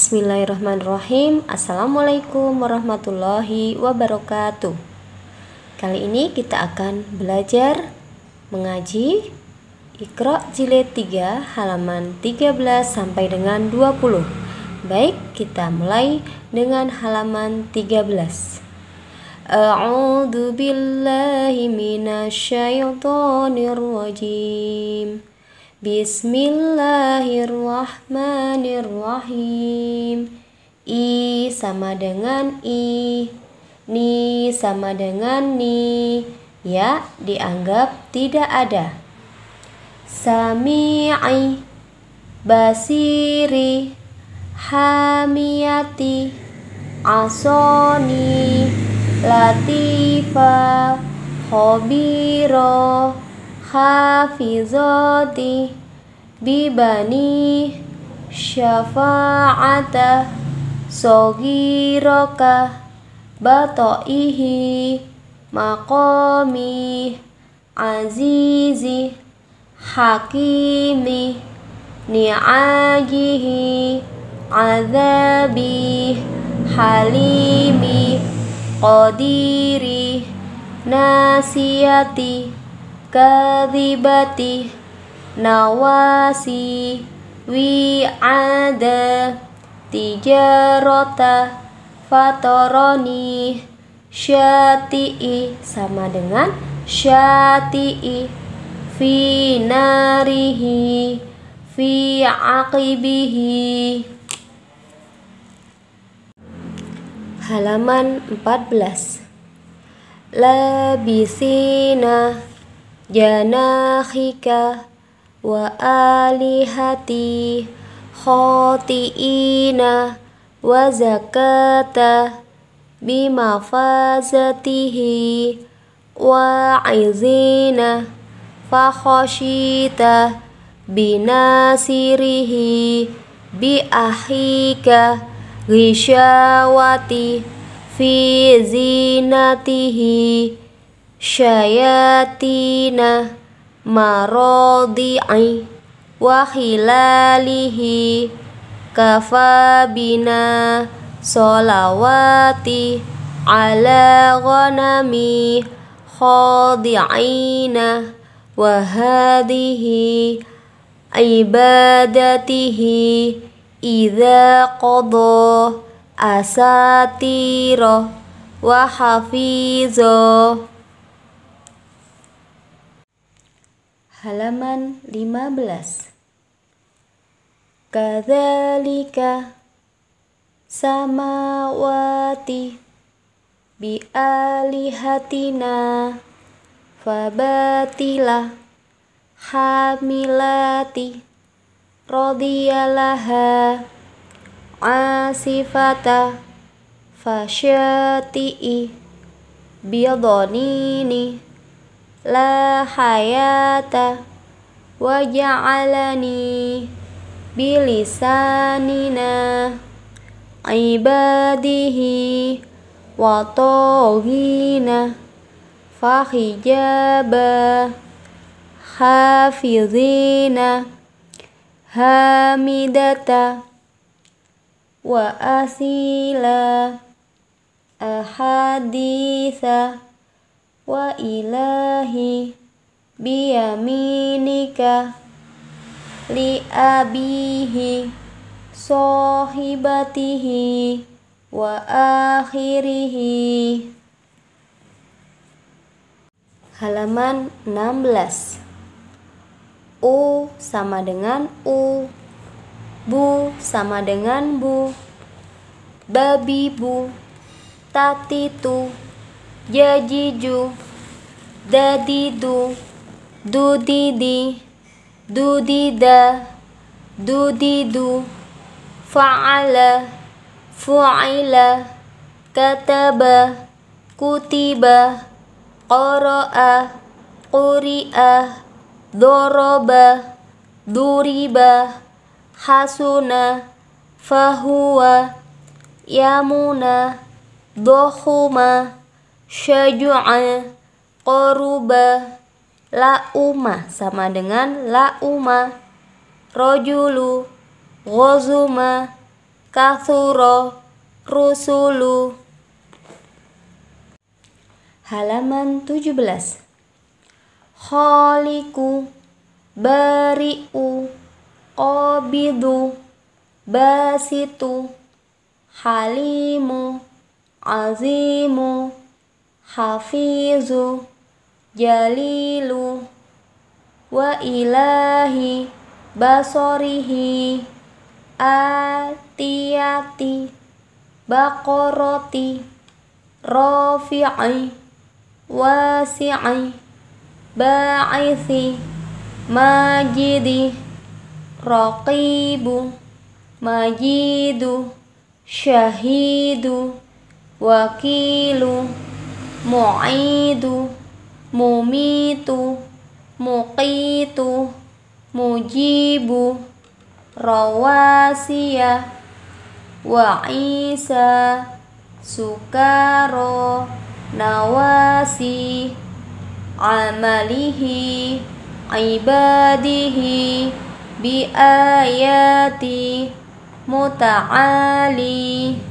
Bismillahirrahmanirrahim Assalamualaikum warahmatullahi wabarakatuh Kali ini kita akan belajar mengaji Ikra jilid 3 halaman 13 sampai dengan 20 Baik kita mulai dengan halaman 13 A'udzubillahiminasyaitonirrojim Bismillahirrahmanirrahim. I sama dengan i, ni sama dengan ni, ya dianggap tidak ada. Sami'i, basiri, hamiyati, asoni, latifa, Hobiro hafizati bibani syafa'ata sogiroka batoihi maqami azizi hakimi ni'ajihi azabi halimi qadiri nasiyati kadhibati nawasi wi'ada tijarota fatoroni i sama dengan syati'i fi narihi fi aqibihi halaman 14 labisina janahika wa alihati khotiina wa zakata bima fazatihi wa izina fa khashita binasirihi bi ahika ghishawati fi zinatihi syayatina maradi'i wa hilalihi kafabina solawati ala ghanami khadi'ina wa hadihi ibadatihi idza qadha asatira wa hafizo halaman 15. Kadzalika samawati bi alihatina fabatila hamilati radiyalaha asifata fasyati'i biyadonini la hayata wa ja'alani bilisanina ibadihi wa toghina fahijaba hafizina hamidata wa asila ahaditha wa ilahi biyaminika li abihi sohibatihi wa akhirihi halaman 16 U sama dengan U Bu sama dengan bu Babi bu Tati tu Jajiju Dadidu Dudidi Dudida Dudidu Fa'ala Fu'ila Kataba Kutiba Qara'a Quri'a Doroba Duriba Hasuna Fahuwa Yamuna Dohuma syaju'a koruba lauma sama dengan lauma rojulu gozuma kathuro rusulu halaman 17 kholiku bari'u qabidu basitu halimu azimu hafizu jalilu wa ilahi basorihi Atiati bakoroti rofi'i wasi'i ba'ithi majidi raqibu majidu syahidu wakilu mu'idu mumitu muqitu mujibu rawasiya wa isa sukaro nawasi amalihi ibadihi bi ayati muta'ali